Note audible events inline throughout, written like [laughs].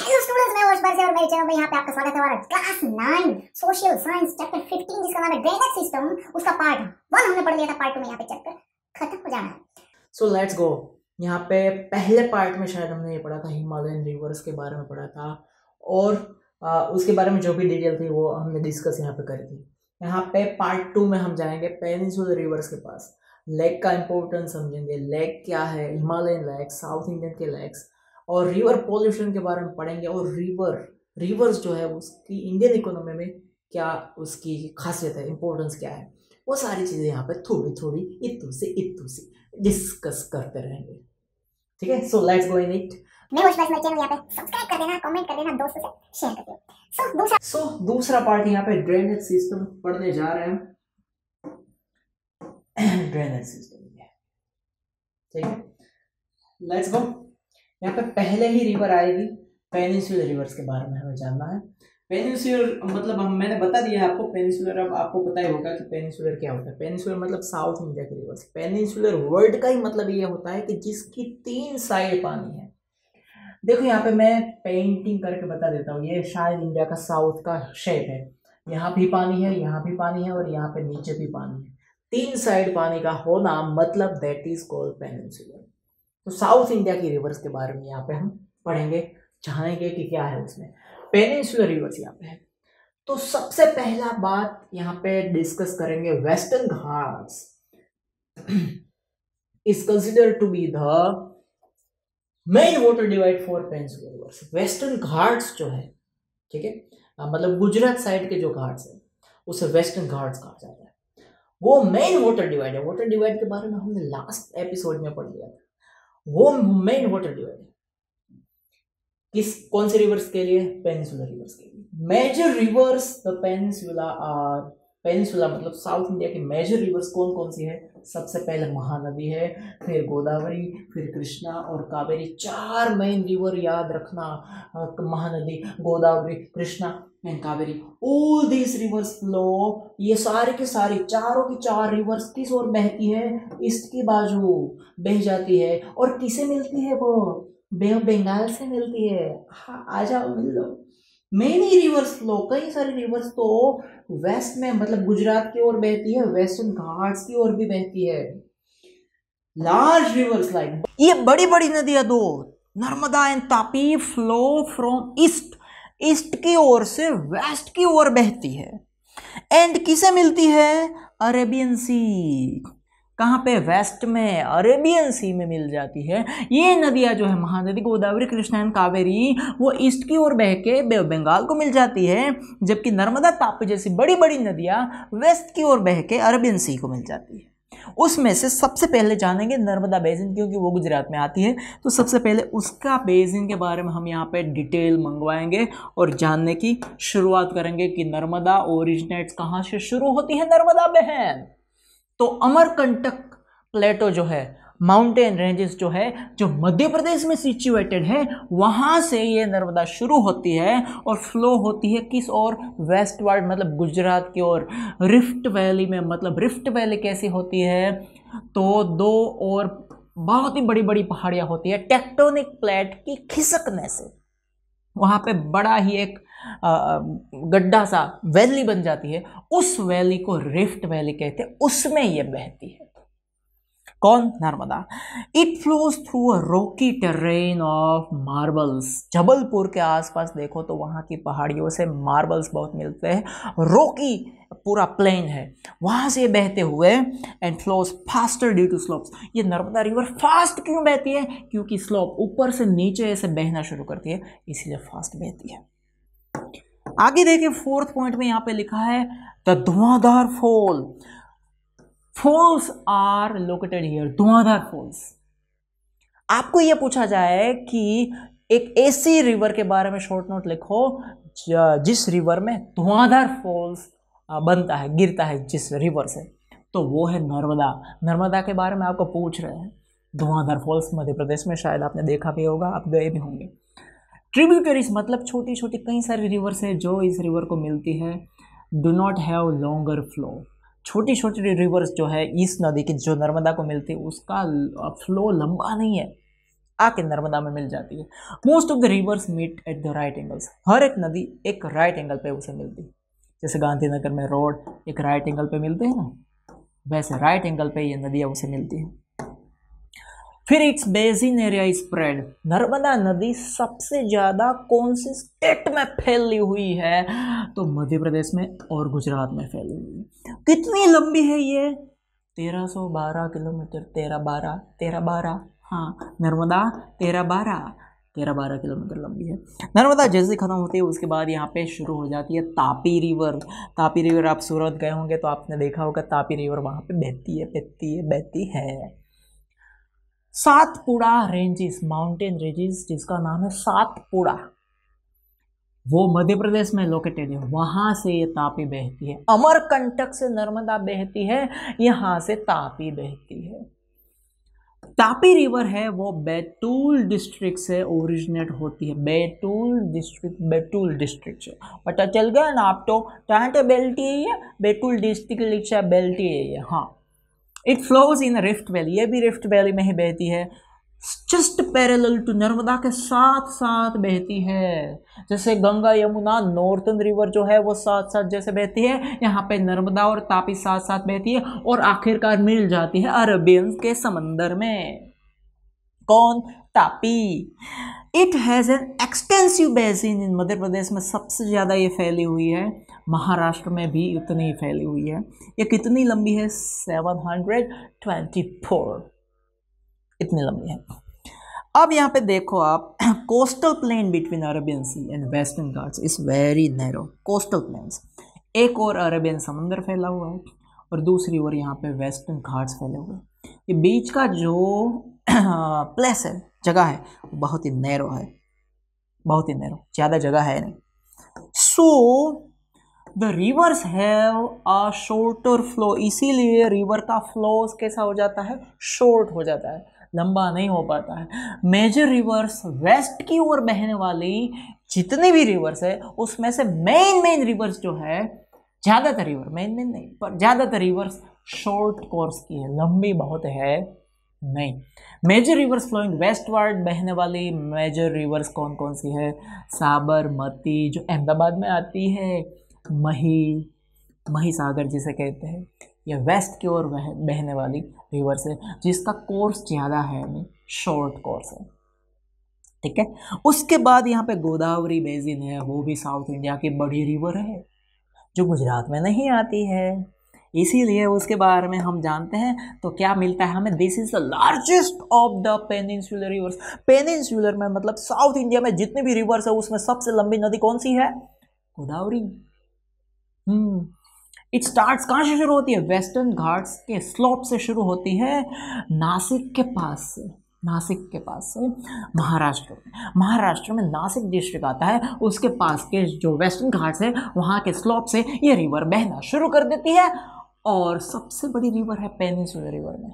Hello students मैं और मेरे चैनल यहाँ पे आपका स्वागत है और class nine social science chapter fifteen जिसका नाम है ड्रेनेज सिस्टम उसका पार्ट वन हमने पढ़ लिया था पार्ट टू में यहाँ पे चैप्टर खत्म हो जाना है सो लेट्स गो यहाँ पे पहले पार्ट में शायद हमने ये पढ़ा था हिमालयन रिवर्स के बारे में पढ़ा था और आ, उसके बारे में जो भी डिटेल थी वो हमने डिस्कस यहाँ पे करी थी यहाँ पे पार्ट टू में हम जाएंगे रिवर्स के पास लेक का इंपॉर्टेंस समझेंगे लेक क्या है हिमालयन लेक साउथ इंडियन के लेक्स और रिवर पॉल्यूशन के बारे में पढ़ेंगे और रिवर रिवर्स जो है उसकी इंडियन इकोनॉमी में क्या उसकी खासियत है इम्पोर्टेंस क्या है वो सारी चीज़ें यहाँ पर थोड़ी थोड़ी इतू से इतू से डिस्कस करते रहेंगे ठीक है so let's go in it मेरे चैनल यहाँ पे सब्सक्राइब कर देना कमेंट कर देना दोस्तों से शेयर कर देना सो so, दूसरा सो so, दूसरा पार्ट यहाँ पे ड्रेनेज सिस्टम पढ़ने जा रहे हैं ड्रेनेज [clears throat] सिस्टम ठीक है लेट्स गो यहाँ पे पहले ही रिवर आएगी पेनिसुलर रिवर्स के बारे में हमें जानना है पेनिसुलर मतलब हम मैंने बता दिया है आपको पेनिसुलर अब आपको पता ही होगा कि पेनिसुलर क्या होता है पेनिसुलर मतलब साउथ इंडिया के रिवर्स पेनिसुलर वर्ल्ड का ही मतलब ये होता है कि जिसकी तीन साइड पानी है देखो यहाँ पे मैं पेंटिंग करके बता देता हूँ ये शायद इंडिया का साउथ का शेप है यहाँ भी पानी है यहाँ भी पानी है और यहाँ पे नीचे भी पानी है तीन साइड पानी का होना मतलब दैट इज कॉल्ड पेनिसुलर तो साउथ इंडिया की रिवर्स के बारे में यहाँ पे हम पढ़ेंगे जानेंगे कि क्या है उसमें पेनिसुलर रिवर्स यहाँ पे है तो सबसे पहला बात यहाँ पे डिस्कस करेंगे western Ghats is consider to be the main water divide for peninsular rivers western Ghats जो है ठीक है मतलब गुजरात साइड के जो घाट्स है उसे वेस्टर्न घाट्स कहा जाता है वो मेन वाटर डिवाइड है वाटर डिवाइड के बारे में हमने लास्ट एपिसोड में पढ़ लिया था वो मेन वाटर डिवाइड किस कौन से रिवर्स के लिए पेनिसुलर रिवर्स के लिए major rivers the peninsula are peninsula मतलब साउथ इंडिया के मेजर रिवर्स कौन कौन सी है सबसे पहले महानदी है फिर गोदावरी फिर कृष्णा और कावेरी चार मेन रिवर याद रखना Mahanadi Godavari Krishna and Kaveri all this rivers flow ये सारे के सारे चारों की चार रिवर्स किस और बहती है इसके बाजू बह जाती है और किसे मिलती है वो बे ऑफ बंगाल से मिलती है हाँ आ जाओ मिल लो मेनी रिवर्स फ्लो कई सारी रिवर्स तो वेस्ट में मतलब गुजरात की ओर बहती है वेस्टर्न घाट्स की ओर भी बहती है लार्ज रिवर्स लाइक ये बड़ी बड़ी नदियां दो Narmada and Tapi flow from east east की ओर से वेस्ट की ओर बहती है एंड किसे मिलती है अरेबियन सी कहाँ पे वेस्ट में अरेबियन सी में मिल जाती है ये नदियाँ जो है महानदी गोदावरी कृष्णा एंड कावेरी वो ईस्ट की ओर बह के बंगाल को मिल जाती है जबकि नर्मदा तापी जैसी बड़ी बड़ी नदियाँ वेस्ट की ओर बह के अरेबियन सी को मिल जाती है उसमें से सबसे पहले जानेंगे नर्मदा बेसिन क्योंकि वो गुजरात में आती है तो सबसे पहले उसका बेसिन के बारे में हम यहाँ पे डिटेल मंगवाएंगे और जानने की शुरुआत करेंगे कि नर्मदा ओरिजिनेट्स कहाँ से शुरू होती है नर्मदा बहन तो अमरकंटक प्लेटो जो है माउंटेन रेंजेस जो है जो मध्य प्रदेश में सिचुएटेड है वहाँ से ये नर्मदा शुरू होती है और फ्लो होती है किस और वेस्ट वर्ल्ड मतलब गुजरात की ओर रिफ्ट वैली में मतलब रिफ्ट वैली कैसी होती है तो दो और बहुत ही बड़ी बड़ी पहाड़ियाँ होती है टेक्टोनिक प्लेट की खिसकने से वहाँ पे बड़ा ही एक गड्ढा सा वैली बन जाती है उस वैली को रिफ्ट वैली कहते हैं उसमें ये बहती है कौन Narmada it flows through a rocky terrain of marbles Jabalpur के आसपास देखो तो वहाँ की पहाड़ियों से मार्बल्स बहुत मिलते हैं रॉकी पूरा प्लेन है वहाँ से बहते हुए and flows faster due to slopes ये नर्मदा रिवर फास्ट क्यों बहती है क्योंकि स्लोप ऊपर से नीचे ऐसे बहना शुरू करती है इसीलिए फास्ट बहती है आगे देखिए फोर्थ पॉइंट में यहाँ पे लिखा है the Dhuandhar fall falls are located here Dhuandhar falls आपको यह पूछा जाए कि एक ऐसी रिवर के बारे में शॉर्ट नोट लिखो जिस रिवर में धुआंधार फॉल्स बनता है गिरता है जिस रिवर से तो वो है नर्मदा नर्मदा के बारे में आपको पूछ रहे हैं धुआंधार फॉल्स मध्य प्रदेश में शायद आपने देखा भी होगा आप गए भी होंगे ट्रिब्यूटरीज मतलब छोटी छोटी कई सारी रिवर्स है जो इस रिवर को मिलती है do not have longer flow छोटी छोटी रिवर्स जो है इस नदी की जो नर्मदा को मिलती है उसका फ्लो लंबा नहीं है आके नर्मदा में मिल जाती है most of the rivers meet at the right angles हर एक नदी एक राइट एंगल पे उसे मिलती है जैसे गांधीनगर में रोड एक राइट एंगल पे मिलते हैं ना वैसे राइट एंगल पे ये नदियाँ उसे मिलती हैं फिर it's basin area spread Narmada नदी सबसे ज़्यादा कौन से स्टेट में फैली हुई है तो मध्य प्रदेश में और गुजरात में फैली हुई है कितनी लंबी है ये 1312 किलोमीटर तेरह बारह तेरह बारह हाँ नर्मदा तेरह बारह तेरह बारह किलोमीटर लंबी है नर्मदा जैसे ख़त्म होती है उसके बाद यहाँ पे शुरू हो जाती है तापी रिवर तापी रिवर आप सूरत गए होंगे तो आपने देखा होगा तापी रिवर वहाँ पे बहती है बहती है बहती है सातपुड़ा रेंजेस माउंटेन रेंजेस जिसका नाम है सातपुड़ा वो मध्य प्रदेश में लोकेटेड है वहां से ये तापी बहती है अमरकंटक से नर्मदा बहती है यहाँ से तापी बहती है तापी रिवर है वो बैतूल डिस्ट्रिक्ट से ओरिजिनेट होती है बैतूल डिस्ट्रिक्ट बैतूल डिस्ट्रिक्ट से पता चल गया ना आप तो कहाँ तो बेल्टी तो है बैतूल डिस्ट्रिक्ट लिखा बेल्टी है हाँ it flows in rift valley ये भी रिफ्ट वैली में ही बहती है जस्ट पैरल टू नर्मदा के साथ साथ बहती है जैसे गंगा यमुना नॉर्थन रिवर जो है वो साथ साथ जैसे बहती है यहाँ पे नर्मदा और तापी साथ साथ बहती है और आखिरकार मिल जाती है अरबियन के समंदर में कौन Tapi it has an extensive basin in Madhya Pradesh में सबसे ज़्यादा ये फैली हुई है महाराष्ट्र में भी उतनी फैली हुई है ये कितनी लंबी है 724 इतनी लंबी है अब यहाँ पे देखो आप coastal plain between Arabian sea and western Ghats is very narrow coastal plain एक और अरेबियन समुंदर फैला हुआ है और दूसरी ओर यहाँ पे वेस्टर्न घाट्स फैले हुए हैं ये बीच का जो प्लेस [clears throat] है जगह है वो बहुत ही नैरो है बहुत ही नैरो ज़्यादा जगह है नहीं so so, the rivers have a shorter flow इसीलिए रिवर का फ्लो कैसा हो जाता है शॉर्ट हो जाता है लंबा नहीं हो पाता है मेजर रिवर्स वेस्ट की ओर बहने वाली जितनी भी रिवर्स है उसमें से मेन मेन रिवर्स जो है ज़्यादातर रिवर मेन मेन नहीं पर ज़्यादातर रिवर्स शॉर्ट कोर्स की है लंबी बहुत है नहीं मेजर रिवर्स फ्लोइंग वेस्टवर्ड बहने वाली मेजर रिवर्स कौन कौन सी है साबरमती जो अहमदाबाद में आती है मही मही सागर जिसे कहते हैं यह वेस्ट की ओर वह बहने वाली रिवर्स है जिसका कोर्स ज़्यादा है शॉर्ट कोर्स है ठीक है उसके बाद यहाँ पे गोदावरी बेजिन है वो भी साउथ इंडिया की बड़ी रिवर है जो गुजरात में नहीं आती है इसीलिए उसके बारे में हम जानते हैं तो क्या मिलता है हमें this is the largest of the peninsular rivers peninsular में मतलब साउथ इंडिया में जितनी भी रिवर्स है उसमें सबसे लंबी नदी कौन सी है गोदावरी इट हम्म। स्टार्ट कहाँ से शुरू होती है वेस्टर्न घाट्स के स्लोप से शुरू होती है नासिक के पास से नासिक के पास से महाराष्ट्र में महाराष्ट्र में नासिक डिस्ट्रिक्ट आता है उसके पास के जो वेस्टर्न घाट्स है वहाँ के स्लोप से ये रिवर बहना शुरू कर देती है और सबसे बड़ी रिवर है पेनिसुलर रिवर में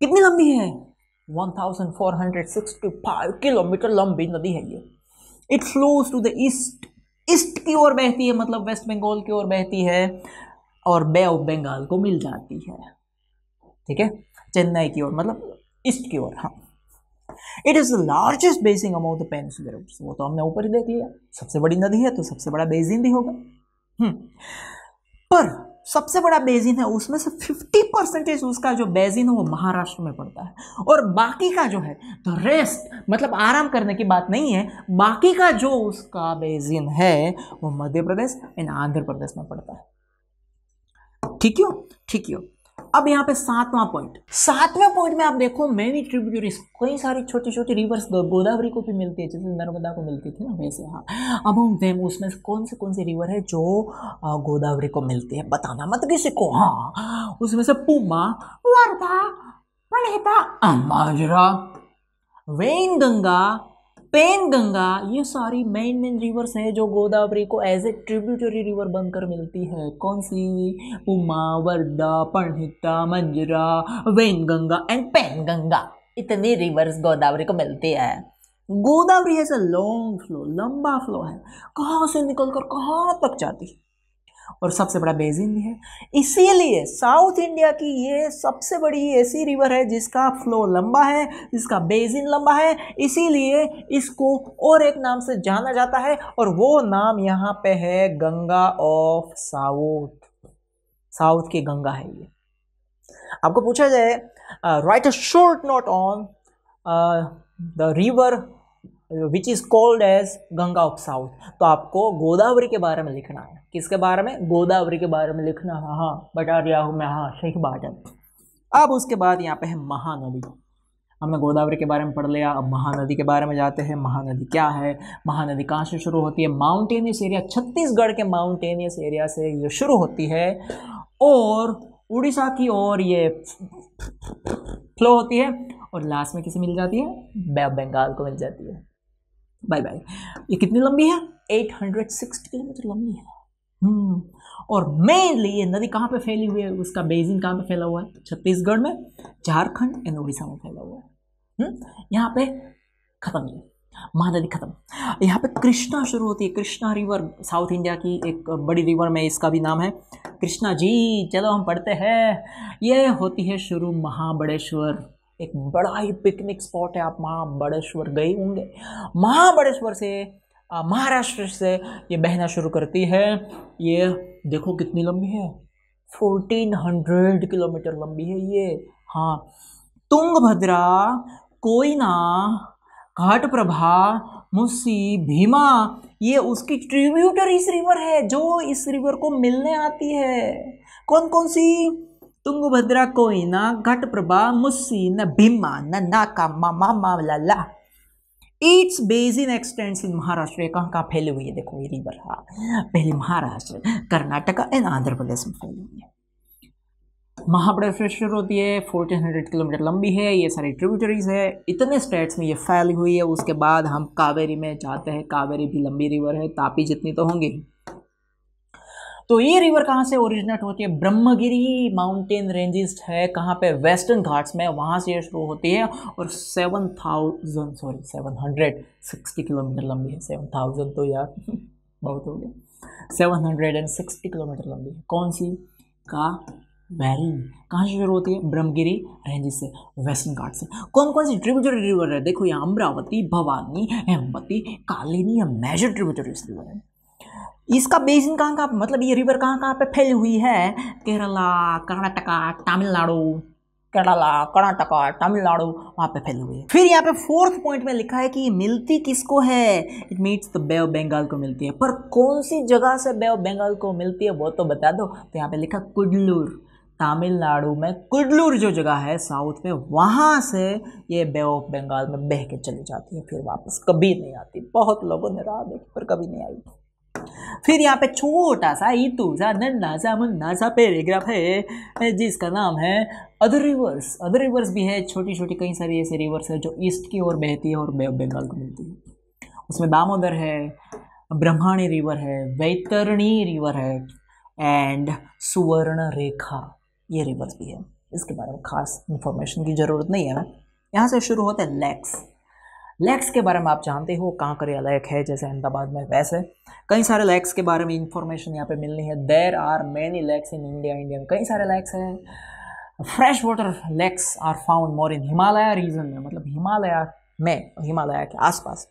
कितनी लंबी है 1465 किलोमीटर लंबी नदी है ये it flows to the east east की ओर बहती है मतलब वेस्ट बंगाल की ओर बहती है और बे ऑफ बंगाल को मिल जाती है ठीक है चेन्नई की ओर मतलब ईस्ट की ओर हाँ it is the largest basin among the peninsular वो तो हमने ऊपर ही देख लिया सबसे बड़ी नदी है तो सबसे बड़ा बेसिन भी होगा हम्म। पर सबसे बड़ा बेजिन है उसमें से 50 परसेंटेज उसका जो बेजिन है वो महाराष्ट्र में पड़ता है और बाकी का जो है द रेस्ट मतलब आराम करने की बात नहीं है बाकी का जो उसका बेजिन है वो मध्य प्रदेश एंड आंध्र प्रदेश में पड़ता है ठीक हो ठीक हो अब यहाँ पे सातवां पॉइंट सातवें पॉइंट में आप देखो मेनी ट्रिब्यूटरीज कई सारी छोटी छोटी रिवर्स गोदावरी को भी मिलती है जैसे नर्मदा को मिलती थी ना वैसे हाँ हम देम उसमें कौन से कौन से रिवर है जो गोदावरी को मिलती है बताना मत किसी को हाँ उसमें से पुमा वर्धा प्रणेता माजरा वेन गंगा पेन गंगा ये सारी मेन मेन रिवर्स हैं जो गोदावरी को एज ए ट्रिब्यूटरी रिवर बनकर मिलती है कौन सी उमा Wardha Pranhita Manjra Wainganga and Penganga इतनी रिवर्स गोदावरी को मिलती है गोदावरी ऐसा लॉन्ग फ्लो लंबा फ्लो है कहाँ से निकलकर कहाँ तक जाती है और सबसे बड़ा बेजिन भी है इसीलिए साउथ इंडिया की ये सबसे बड़ी ऐसी रिवर है जिसका फ्लो लंबा है जिसका बेजिन लंबा है इसीलिए इसको और एक नाम से जाना जाता है और वो नाम यहाँ पे है गंगा ऑफ साउथ साउथ की गंगा है ये आपको पूछा जाए right a short note on the river which is called as Ganga of south तो आपको गोदावरी के बारे में लिखना है किसके बारे में गोदावरी के बारे में लिखना है हाँ बता दिया हूँ मैं हाँ शेख बात अब उसके बाद यहाँ पे है महानदी हमने गोदावरी के बारे में पढ़ लिया अब महानदी के बारे में जाते हैं महानदी क्या है महानदी कहाँ से शुरू होती है माउंटेनियस एरिया छत्तीसगढ़ के माउंटेनियस एरिया से ये शुरू होती है और उड़ीसा की ओर ये फ्लो होती है और लास्ट में किसे मिल जाती है बंगाल को मिल जाती है बाय बाय ये कितनी लंबी है 860 किलोमीटर लंबी है हम्म। और मेनली ये नदी कहाँ पे फैली हुई है उसका बेजिन कहाँ पे फैला हुआ है छत्तीसगढ़ में झारखंड एंड उड़ीसा में फैला हुआ है हम्म। यहाँ पे खत्म नहीं महानदी खत्म यहाँ पे कृष्णा शुरू होती है कृष्णा रिवर साउथ इंडिया की एक बड़ी रिवर में इसका भी नाम है कृष्णा जी चलो हम पढ़ते हैं ये होती है शुरू महाबड़ेश्वर एक बड़ा ही पिकनिक स्पॉट है आप महाबड़ेश्वर गए होंगे महाबड़ेश्वर से महाराष्ट्र से ये बहना शुरू करती है ये देखो कितनी लंबी है 1400 हंड्रेड किलोमीटर लंबी है ये हाँ तुंगभद्रा कोयना घाट प्रभा मुसी भीमा ये उसकी ट्रिब्यूटरी इस रिवर है जो इस रिवर को मिलने आती है कौन कौन सी तुंगभद्रा कोयना घटप्रभा मुस्सी न भीमा न नाका मामा मामला ला its basin extends in Maharashtra कहाँ कहाँ फैली हुई है देखो ये रिवर हाँ पहले महाराष्ट्र कर्नाटका एंड आंध्र प्रदेश में फैले हुए हैं महाबलेश्वर होती है फोर्टीन हंड्रेड किलोमीटर लंबी है ये सारी ट्रिब्यूटरीज है इतने स्टेट्स में ये फैली हुई है उसके बाद हम कावेरी में जाते हैं कावेरी भी लंबी रिवर है तापी जितनी तो होंगी तो ये रिवर कहाँ से ओरिजिनेट होती है ब्रह्मगिरी माउंटेन रेंजेस है कहाँ पे वेस्टर्न घाट्स में वहाँ से ये शुरू होती है और seven thousand sorry seven hundred sixty kilometre लंबी है सेवन थाउजेंड तो यार [laughs] बहुत हो गया seven hundred and sixty kilometre लंबी है कौन सी का वैली कहाँ से शुरू होती है ब्रह्मगिरी रेंजेस से वेस्टर्न घाट से कौन कौन सी ट्रिब्यूटरी रिवर है देखो यहाँ अमरावती भवानी हेमवती कालिनी या मेजर ट्रिब्यूटरीज रिवर है इसका बेसिन कहाँ कहाँ मतलब ये रिवर कहाँ कहाँ पे फैली हुई है केरला कर्नाटका तमिलनाडु केरला कर्नाटका तमिलनाडु वहाँ पे फैली हुई है फिर यहाँ पे फोर्थ पॉइंट में लिखा है कि मिलती किसको है it meets the Bay of Bengal को मिलती है पर कौन सी जगह से बे ऑफ बंगाल को मिलती है वो तो बता दो तो यहाँ पे लिखा कुडलूर तमिलनाडु में कुडलूर जो जगह है साउथ में वहाँ से ये बे ऑफ बंगाल में बह के चली जाती है फिर वापस कभी नहीं आती बहुत लोगों ने राह देखी पर कभी नहीं आई फिर यहाँ पे छोटा सा इतू सा नन्ना सा मुन्ना सा पैराग्राफ है जिसका नाम है अदर रिवर्स अदर रिवर्स भी है छोटी छोटी कई सारी ऐसे रिवर्स है जो ईस्ट की ओर बहती है और बे बंगाल को मिलती है उसमें दामोदर है ब्रह्माणी रिवर है वैतरणी रिवर है एंड सुवर्ण रेखा ये रिवर्स भी है इसके बारे में खास इन्फॉर्मेशन की ज़रूरत नहीं है ना यहाँ से शुरू होता है लेक्स लैक्स के बारे में आप जानते हो कहाँ करिया लैक है जैसे अहमदाबाद में वैसे कई सारे लैक्स के बारे में इंफॉर्मेशन यहाँ पे मिलनी है there are many lakes in India India में कई सारे लैक्स हैं fresh water lakes are found more in Himalaya region में मतलब हिमालय में हिमालय के आसपास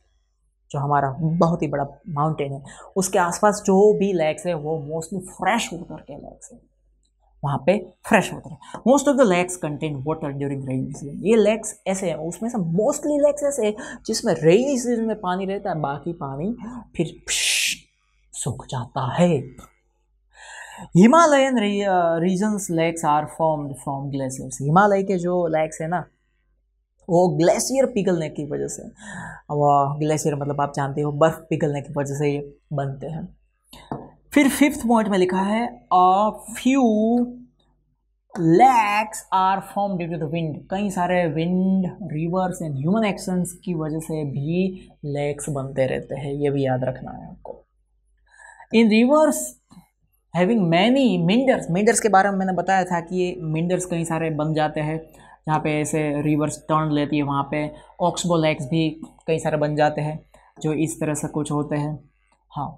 जो हमारा बहुत ही बड़ा माउंटेन है उसके आसपास जो भी लैक्स है वो मोस्टली फ्रेश वाटर के लैक्स हैं वहाँ पे फ्रेश होते हैं most of the lakes contain water during rainy season ये लेक्स ऐसे हैं उसमें से मोस्टली लेक्स ऐसे हैं जिसमें रेनी सीजन में पानी रहता है बाकी पानी फिर सूख जाता है Himalayan regions lakes are formed from glaciers Himalaya के जो लेक्स है ना वो ग्लेशियर पिघलने की वजह से वह ग्लेशियर मतलब आप जानते हो बर्फ़ पिघलने की वजह से ये बनते हैं फिर फिफ्थ पॉइंट में लिखा है a few lakes are form due to the wind कई सारे wind rivers and human actions की वजह से भी लैक्स बनते रहते हैं ये भी याद रखना है आपको in rivers having many meanders meanders के बारे में मैंने बताया था कि ये मिंडर्स कई सारे बन जाते हैं जहाँ पे ऐसे रिवर्स टर्न लेती है वहाँ पे ऑक्सबो लैक्स भी कई सारे बन जाते हैं जो इस तरह से कुछ होते हैं हाँ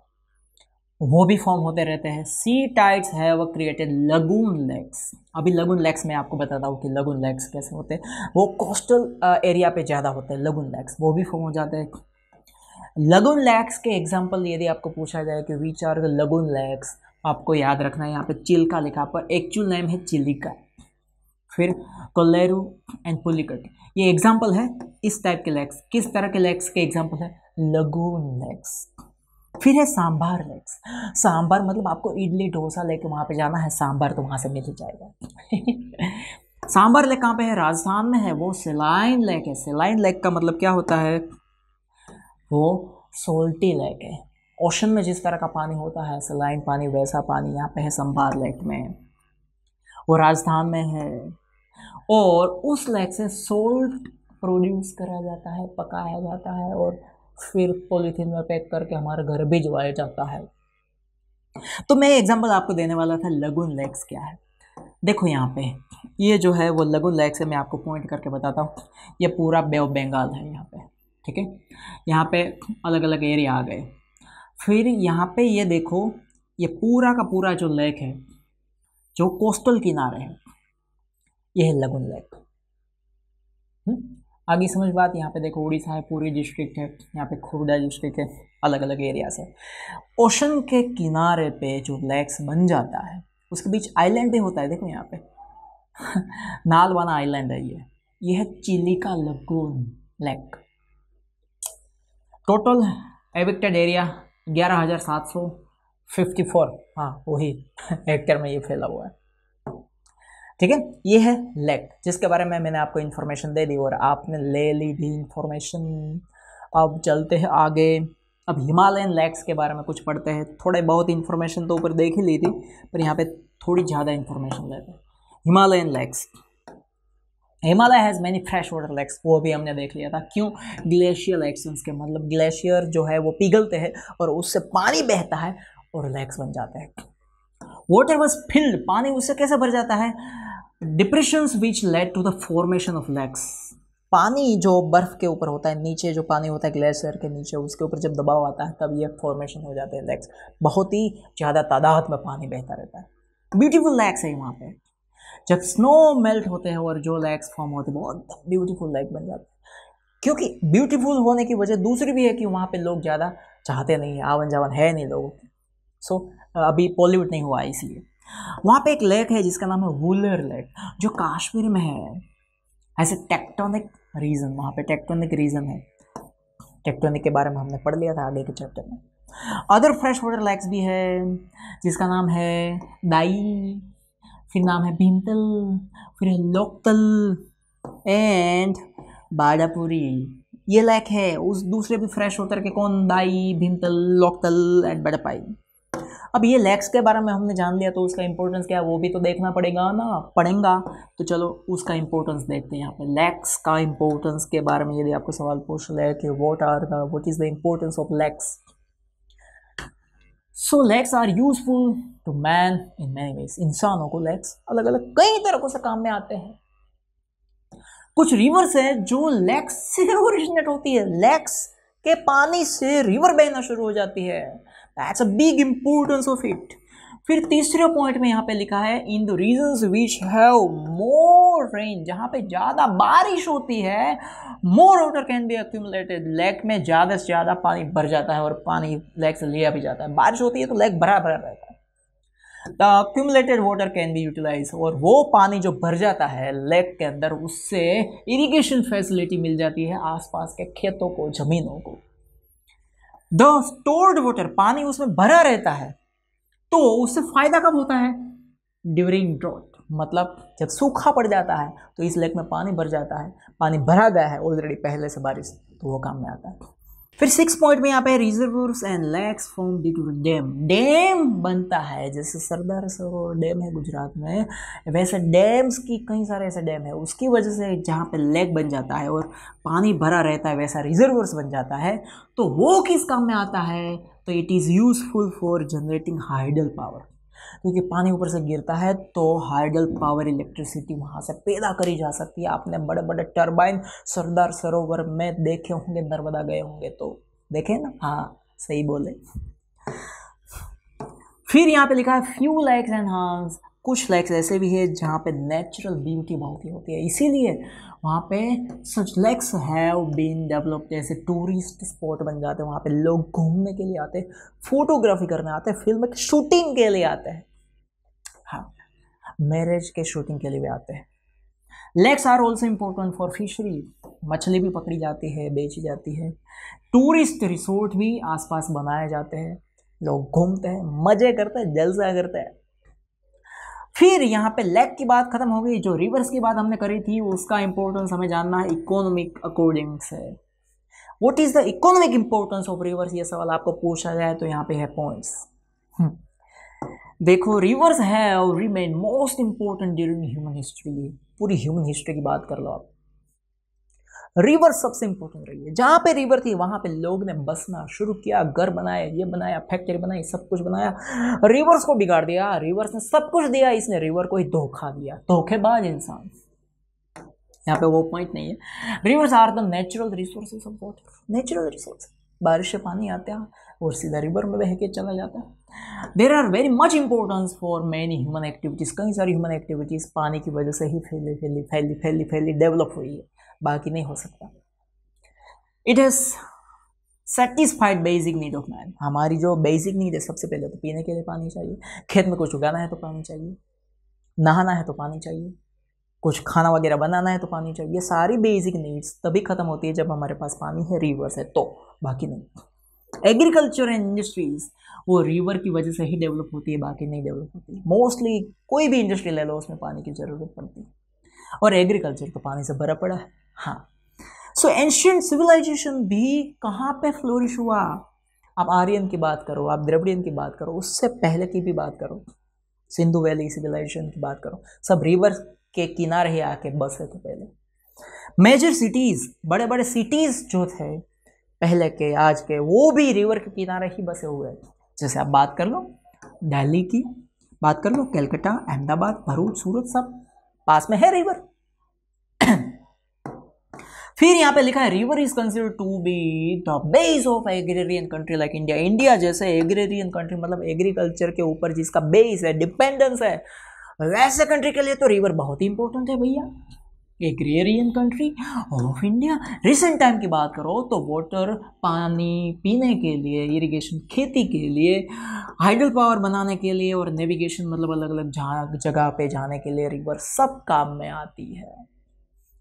वो भी फॉर्म होते रहते हैं सी टाइड्स है वो क्रिएटेड लगून लेक्स अभी लगून लेक्स मैं आपको बताता हूँ कि लगून लेक्स कैसे होते हैं वो कोस्टल एरिया पे ज़्यादा होते हैं लगून लेक्स वो भी फॉर्म हो जाते हैं लगून लेक्स के एग्जाम्पल यदि आपको पूछा जाए कि which are the lagoon lakes आपको याद रखना है यहाँ पे चिल्का लिखा पर एक्चुअल नेम है चिलिका फिर कोलेरू एंड पुलिकट ये एग्जाम्पल है इस टाइप के लेक्स किस तरह के लेक्स के एग्जाम्पल है लगून लेक्स फिर है सांभर लेक्स सांभर मतलब आपको इडली डोसा लेके वहाँ पे जाना है सांभर तो वहाँ से मिल जाएगा [laughs] सांभर लेक कहाँ पे है राजस्थान में है वो सिलाइन लेक है सिलाइन लेक का मतलब क्या होता है वो सोल्टी लेक है ओशन में जिस तरह का पानी होता है सिलाइन पानी वैसा पानी यहाँ पे है संभार लेक में वो राजस्थान में है और उस लेक से सोल्ट प्रोड्यूस करा जाता है पकाया जाता है और फिर पॉलीथीन में पैक करके हमारे घर भिजवाया जाता है तो मैं एग्जांपल आपको देने वाला था लगुन लेग्स क्या है देखो यहाँ पे ये जो है वो लगुन लेग्स है मैं आपको पॉइंट करके बताता हूँ ये पूरा बे ऑफ बंगाल है यहाँ पे ठीक है यहाँ पे अलग अलग एरिया आ गए फिर यहाँ पे ये देखो ये पूरा का पूरा जो लेक है जो कोस्टल किनारे है ये है लगुन लेक आगे समझ बात यहाँ पे देखो उड़ीसा है पूरी डिस्ट्रिक्ट है यहाँ पे खुर्दा डिस्ट्रिक्ट है अलग अलग एरिया से ओशन के किनारे पे जो लैक्स बन जाता है उसके बीच आइलैंड भी होता है देखो यहाँ पे नाल वाला आइलैंड है ये ये है चिली का lagoon lake total evicted area ग्यारह हज़ार सात सौ फिफ्टी फोर हाँ वही हेक्टर [laughs] में ये फैला हुआ है ठीक है ये है लेग जिसके बारे में मैंने आपको इन्फॉर्मेशन दे दी और आपने ले ली भी इन्फॉर्मेशन अब चलते हैं आगे अब हिमालयन लेग्स के बारे में कुछ पढ़ते हैं थोड़े बहुत इन्फॉर्मेशन तो ऊपर देख ही ली थी पर यहाँ पे थोड़ी ज़्यादा इन्फॉर्मेशन लेते हैं Himalayan lakes Himalaya has many fresh water lakes वो भी हमने देख लिया था क्यों ग्लेशियर एक्शंस के मतलब ग्लेशियर जो है वो पिघलते हैं और उससे पानी बहता है और लेक्स बन जाते हैं वाटर वॉज फिल्ड पानी उससे कैसे भर जाता है depressions which led to the formation of lakes पानी जो बर्फ़ के ऊपर होता है नीचे जो पानी होता है ग्लेशियर के नीचे उसके ऊपर जब दबाव आता है तब ये फॉर्मेशन हो जाते हैं लेक्स बहुत ही ज़्यादा तादाद में पानी बहता रहता है ब्यूटीफुल लेक्स है वहाँ पे जब स्नो मेल्ट होते हैं और जो लेक्स फॉर्म होते हैं बहुत ब्यूटीफुल लेक बन जाते हैं क्योंकि ब्यूटीफुल होने की वजह दूसरी भी है कि वहाँ पे लोग ज़्यादा चाहते नहीं है आवन जावन है नहीं लोगों की सो so, अभी पॉल्यूट नहीं हुआ इसलिए वहाँ पे एक लेक है जिसका नाम है वुलर लेक जो कश्मीर में है ऐसे टेक्टोनिक रीज़न वहाँ पे टेक्टोनिक रीज़न है टेक्टोनिक के बारे में हमने पढ़ लिया था आगे के चैप्टर में अदर फ्रेश वाटर लेक्स भी है जिसका नाम है दाई फिर नाम है भीमतल फिर है लोकतल एंड बाडापुरी ये लेक है उस दूसरे भी फ्रेश वाटर के कौन दाई भीमतल लोकतल एंड बाड़ापाई अब ये लेग्स के बारे में हमने जान लिया तो उसका इंपॉर्टेंस क्या है वो भी तो देखना पड़ेगा ना पड़ेगा तो चलो उसका इंपॉर्टेंस देखते हैं यहाँ पे लेग्स का इंपॉर्टेंस के बारे में यदि आपको सवाल पूछ रहे कि what are the what is the importance of lakes so lakes are useful to man in many ways इंसानों को लेग्स अलग अलग कई तरह से काम में आते हैं कुछ रिवर्स है जो लेग्स से ओरिजिनेट होती है लेग्स के पानी से रिवर बहना शुरू हो जाती है that's a big importance of it फिर तीसरे पॉइंट में यहाँ पे लिखा है in the region which have more rain जहाँ पे ज़्यादा बारिश होती है more water can be accumulated lake में ज़्यादा से ज़्यादा पानी भर जाता है और पानी लेक से लिया भी जाता है बारिश होती है तो लेक भरा भरा रहता है the accumulated water can be utilise और वो पानी जो भर जाता है लेक के अंदर उससे इरीगेशन फैसिलिटी मिल जाती है आसपास के खेतों को ज़मीनों को द स्टोर्ड वाटर पानी उसमें भरा रहता है तो उससे फायदा कब होता है ड्यूरिंग ड्रॉट मतलब जब सूखा पड़ जाता है तो इस लेक में पानी भर जाता है पानी भरा गया है ऑलरेडी पहले से बारिश तो वो काम में आता है फिर सिक्स पॉइंट में यहाँ पे reservoirs and lakes form due to dam dam बनता है जैसे सरदार सरोवर डैम है गुजरात में वैसे डैम्स की कई सारे ऐसे डैम है उसकी वजह से जहाँ पे लेक बन जाता है और पानी भरा रहता है वैसा रिजर्वर्स बन जाता है तो वो किस काम में आता है तो it is useful for generating hydel power क्योंकि पानी ऊपर से गिरता है तो हाइडल पावर इलेक्ट्रिसिटी वहाँ से पैदा करी जा सकती है आपने बड़े बड़े टर्बाइन सरदार सरोवर में देखे होंगे नर्मदा गए होंगे तो देखें ना हाँ सही बोले फिर यहाँ पे लिखा है फ्यूल एक्स एनहांस कुछ लेक्स ऐसे भी है जहाँ पे नेचुरल ब्यूटी बहुत ही होती है इसीलिए वहाँ पे such lakes have been developed ऐसे टूरिस्ट स्पॉट बन जाते हैं वहाँ पे लोग घूमने के लिए आते हैं फोटोग्राफी करने आते हैं फिल्म की शूटिंग के लिए आते हैं हाँ मैरिज के शूटिंग के लिए भी आते हैं lakes are also important for fishery मछली भी पकड़ी जाती है बेची जाती है टूरिस्ट रिसोर्ट भी आसपास बनाए जाते हैं लोग घूमते हैं मज़े करते हैं जलसा करते हैं फिर यहाँ पे लेग की बात खत्म हो गई जो रिवर्स की बात हमने करी थी उसका इंपॉर्टेंस हमें जानना है इकोनॉमिक अकॉर्डिंग से what is the economic importance of rivers ये सवाल आपको पूछा जाए तो यहाँ पे है पॉइंट्स हम्म। देखो रिवर्स है और remain most important during human history पूरी ह्यूमन हिस्ट्री की बात कर लो आप रिवर सबसे इंपॉर्टेंट रही है जहाँ पे रिवर थी वहाँ पे लोग ने बसना शुरू किया घर बनाया ये बनाया फैक्ट्री बनाई सब कुछ बनाया रिवर्स को बिगाड़ दिया रिवर्स ने सब कुछ दिया इसने रिवर को ही धोखा दिया धोखेबाज इंसान यहाँ पे वो पॉइंट नहीं है rivers are the natural resources of water natural resource बारिश से पानी आता है और सीधा रिवर में बह के चला जाता है there are very much importance for many human activities कई सारी ह्यूमन एक्टिविटीज़ पानी की वजह से ही फैली फैली फैली फैली फैली डेवलप हुई है बाकी नहीं हो सकता it is satisfied basic need of man हमारी जो बेसिक नीड है सबसे पहले तो पीने के लिए पानी चाहिए खेत में कुछ उगाना है तो पानी चाहिए नहाना है तो पानी चाहिए कुछ खाना वगैरह बनाना है तो पानी चाहिए सारी बेसिक नीड्स तभी ख़त्म होती है जब हमारे पास पानी है रिवर्स है तो बाकी नहीं एग्रीकल्चर एंड इंडस्ट्रीज़ वो रिवर की वजह से ही डेवलप होती है बाकी नहीं डेवलप होती मोस्टली कोई भी इंडस्ट्री ले लो उसमें पानी की ज़रूरत पड़ती है और एग्रीकल्चर तो पानी से भरा पड़ा है हाँ सो एंशियंट सिविलाइजेशन भी कहाँ पे फ्लोरिश हुआ आप आर्यन की बात करो आप द्रविडियन की बात करो उससे पहले की भी बात करो सिंधु वैली सिविलाइजेशन की बात करो सब रिवर के किनारे ही आके बसे थे पहले मेजर सिटीज़ बड़े बड़े सिटीज़ जो थे पहले के आज के वो भी रिवर के किनारे ही बसे हुए थे जैसे आप बात कर लो दिल्ली की बात कर लो कैलकटा अहमदाबाद भरूच सूरत सब पास में है रिवर फिर यहाँ पे लिखा है river is consider to be the base of agrarian country like India India जैसे एग्रेरियन कंट्री मतलब एग्रीकल्चर के ऊपर जिसका बेस है डिपेंडेंस है वैसे कंट्री के लिए तो रिवर बहुत ही इंपॉर्टेंट है भैया agrarian country of India recent time की बात करो तो वाटर पानी पीने के लिए इरिगेशन खेती के लिए हाइड्रल पावर बनाने के लिए और नेविगेशन मतलब अलग अलग जगह पे जाने के लिए रिवर सब काम में आती है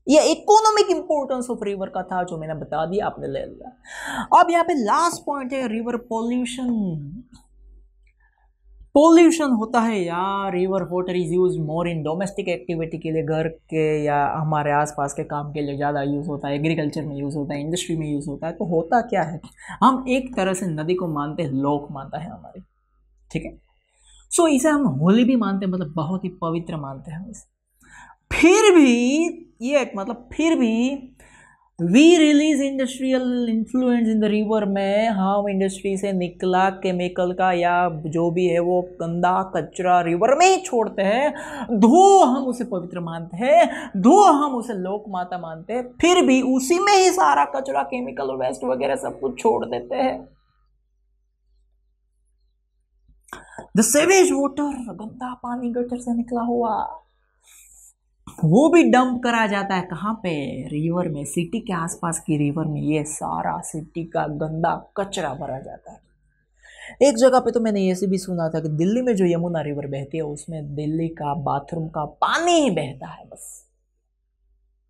ये इकोनॉमिक इंपोर्टेंस ऑफ रिवर का था जो मैंने बता दिया आपने ले लिया अब यहाँ पे लास्ट पॉइंट है रिवर पॉल्यूशन पॉल्यूशन होता है यार river water is use more in domestic activity के लिए घर के या हमारे आसपास के काम के लिए ज़्यादा यूज़ होता है एग्रीकल्चर में यूज़ होता है इंडस्ट्री में यूज़ होता है तो होता क्या है हम एक तरह से नदी को मानते हैं लोक मानता है हमारे ठीक है सो इसे हम होली भी मानते हैं मतलब बहुत ही पवित्र मानते हैं हम इसे फिर भी ये एक मतलब फिर भी we release industrial influence in the river में हम इंडस्ट्री से निकला केमिकल का या जो भी है वो गंदा कचरा रिवर में ही छोड़ते हैं धो हम उसे पवित्र मानते हैं धो हम उसे लोक माता मानते हैं फिर भी उसी में ही सारा कचरा केमिकल वेस्ट वगैरह सब कुछ छोड़ देते हैं द सेवेज वाटर गंदा पानी गटर से निकला हुआ वो भी डंप करा जाता है कहाँ पे रिवर में सिटी के आसपास की रिवर में ये सारा सिटी का गंदा कचरा भरा जाता है एक जगह पे तो मैंने ये भी सुना था कि दिल्ली में जो यमुना रिवर बहती है उसमें दिल्ली का बाथरूम का पानी ही बहता है बस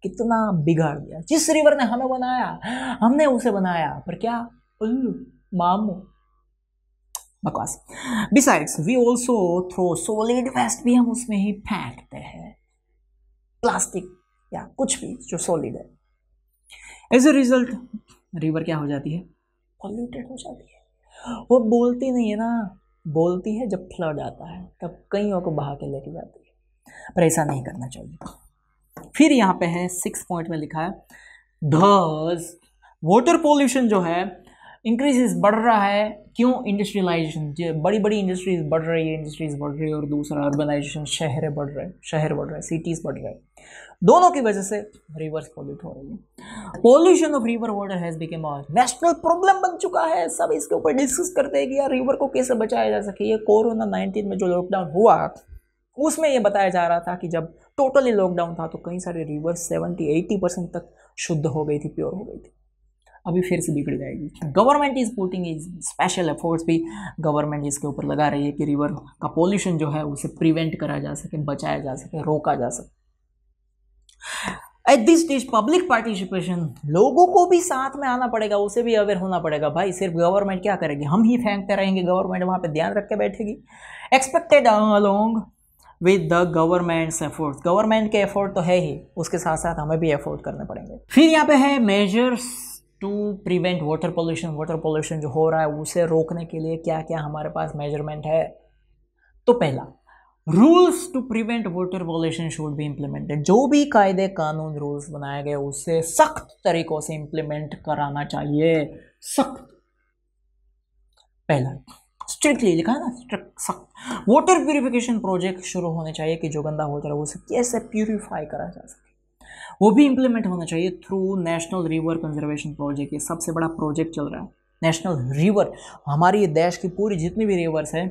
कितना बिगाड़ दिया जिस रिवर ने हमें बनाया हमने उसे बनाया पर क्या उल्लू मामू बकवास besides we also throw solid waste भी हम उसमें ही फेंकते हैं प्लास्टिक या कुछ भी जो सॉलिड है एज ए रिजल्ट रिवर क्या हो जाती है पॉल्यूटेड हो जाती है वो बोलती नहीं है ना बोलती है जब फ्लड आता है तब कईयों को बहा के लेके जाती है पर ऐसा नहीं करना चाहिए फिर यहाँ पे है सिक्स पॉइंट में लिखा है धस वाटर पोल्यूशन जो है इंक्रीजेस बढ़ रहा है क्यों इंडस्ट्रियलाइजेशन बड़ी बड़ी इंडस्ट्रीज बढ़ रही है इंडस्ट्रीज बढ़ रही है और दूसरा अर्बनाइजेशन शहर बढ़ रहे हैं शहर बढ़ रहे हैं सिटीज़ बढ़ रहे हैं दोनों की वजह से रिवर्स पॉल्यूट हो रही है pollution of river water has become और नेशनल प्रॉब्लम बन चुका है सब इसके ऊपर डिस्कस करते हैं कि यार रिवर को कैसे बचाया जा सके ये कोरोना नाइन्टीन में जो लॉकडाउन हुआ उसमें ये बताया जा रहा था कि जब टोटली लॉकडाउन था तो कई सारे रिवर सेवेंटी एट्टी परसेंट तक शुद्ध हो गई थी प्योर हो गई थी अभी फिर से बिगड़ जाएगी government is putting is special efforts भी गवर्नमेंट इसके ऊपर लगा रही है कि रिवर का पॉल्यूशन जो है उसे प्रिवेंट करा जा सके बचाया जा सके रोका जा सके at this stage public participation लोगों को भी साथ में आना पड़ेगा उसे भी अवेयर होना पड़ेगा भाई सिर्फ गवर्नमेंट क्या करेगी हम ही फेंकते रहेंगे गवर्नमेंट वहाँ पे ध्यान रख के बैठेगी expected along with the government effort government के एफर्ट तो है ही उसके साथ साथ हमें भी एफोर्ट करने पड़ेंगे फिर यहाँ पे है measures to prevent water pollution water pollution जो हो रहा है उसे रोकने के लिए क्या क्या हमारे पास मेजरमेंट है तो पहला rules to prevent water pollution should be implemented जो भी कायदे कानून रूल्स बनाए गए उसे सख्त तरीकों से इम्प्लीमेंट कराना चाहिए सख्त पहला स्ट्रिक्टली लिखा है ना स्ट्रिक्ट सख्त वाटर प्योरीफिकेशन प्रोजेक्ट शुरू होने चाहिए कि जो गंदा वोटर है उसे कैसे प्योरीफाई करा जा सके वो भी इम्प्लीमेंट होना चाहिए through national river conservation project ये सबसे बड़ा प्रोजेक्ट चल रहा है नेशनल रिवर हमारी देश की पूरी जितनी भी रिवर्स है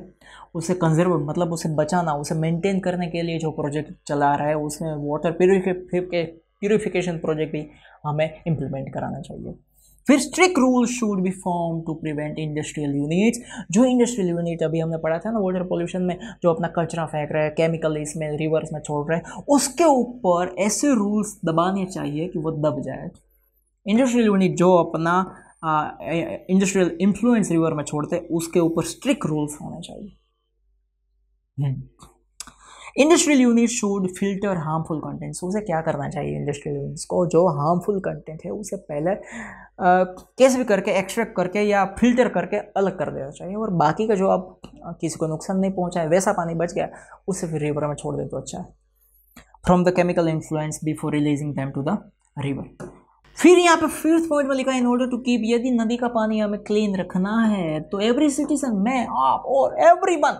उसे कंजर्व मतलब उसे बचाना उसे मेंटेन करने के लिए जो प्रोजेक्ट चला रहा है उसमें वाटर प्योरीफिकेशन प्रोजेक्ट भी हमें इम्प्लीमेंट कराना चाहिए फिर strict rule should be form to prevent industrial units जो इंडस्ट्रियल यूनिट अभी हमने पढ़ा था ना वाटर पोल्यूशन में जो अपना कचरा फेंक रहा है केमिकल इसमें रिवर्स में छोड़ रहे हैं उसके ऊपर ऐसे रूल्स दबाने चाहिए कि वो दब जाए इंडस्ट्रियल यूनिट जो अपना इंडस्ट्रियल इन्फ्लुएंस रिवर में छोड़ते उसके ऊपर स्ट्रिक्ट रूल्स होने चाहिए industrial unit should filter harmful content उसे क्या करना चाहिए इंडस्ट्रियल यूनिट्स को जो हार्मफुल कंटेंट है उसे पहले कैसे भी करके एक्सट्रैक्ट करके या फिल्टर करके अलग कर देना चाहिए और बाकी का जो आप किसी को नुकसान नहीं पहुंचा है वैसा पानी बच गया उसे फिर रिवर में छोड़ दे तो अच्छा है from the chemical influence before releasing them to the river फिर यहाँ पे फिफ्थ पॉइंट में लिखा है इन ऑर्डर टू कीप यदि नदी का पानी हमें क्लीन रखना है तो एवरी सिटीजन मैं आप और एवरी वन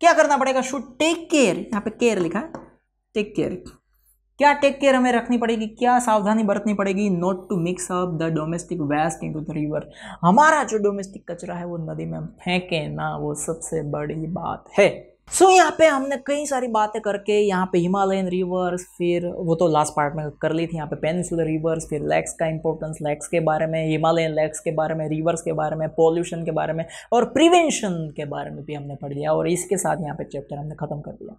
क्या करना पड़ेगा शुड टेक केयर यहाँ पे केयर लिखा है टेक केयर क्या टेक केयर हमें रखनी पड़ेगी क्या सावधानी बरतनी पड़ेगी not to mix up the domestic waste into the river हमारा जो डोमेस्टिक कचरा है वो नदी में हम फेंकें ना वो सबसे बड़ी बात है सो so, यहाँ पे हमने कई सारी बातें करके यहाँ पे हिमालयन रिवर्स फिर वो तो लास्ट पार्ट में कर ली थी यहाँ पे पेनिसुलर रिवर्स फिर लेक्स का इंपॉर्टेंस लेक्स के बारे में हिमालयन लेक्स के बारे में रिवर्स के बारे में पॉल्यूशन के बारे में और प्रिवेंशन के बारे में भी हमने पढ़ लिया और इसके साथ यहाँ पे चैप्टर हमने ख़त्म कर दिया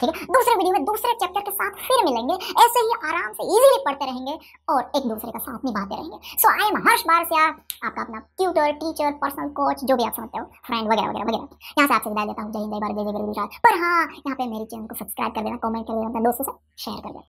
ठीक है दूसरे वीडियो में दूसरे चैप्टर के साथ फिर मिलेंगे ऐसे ही आराम से इजीली पढ़ते रहेंगे और एक दूसरे का साथ निभाते रहेंगे सो आई एम हर्ष बार से आपका अपना ट्यूटर टीचर पर्सनल कोच जो भी आप समझते हो फ्रेंड वगैरह वगैरह वगैरह यहाँ से आपसे विदा लेता हूँ जय हिंद जय भारत जय जय गुरु पर हाँ यहाँ पे मेरे चैनल को सब्सक्राइब कर देना कॉमेंट कर देना दोस्तों से शेयर कर देना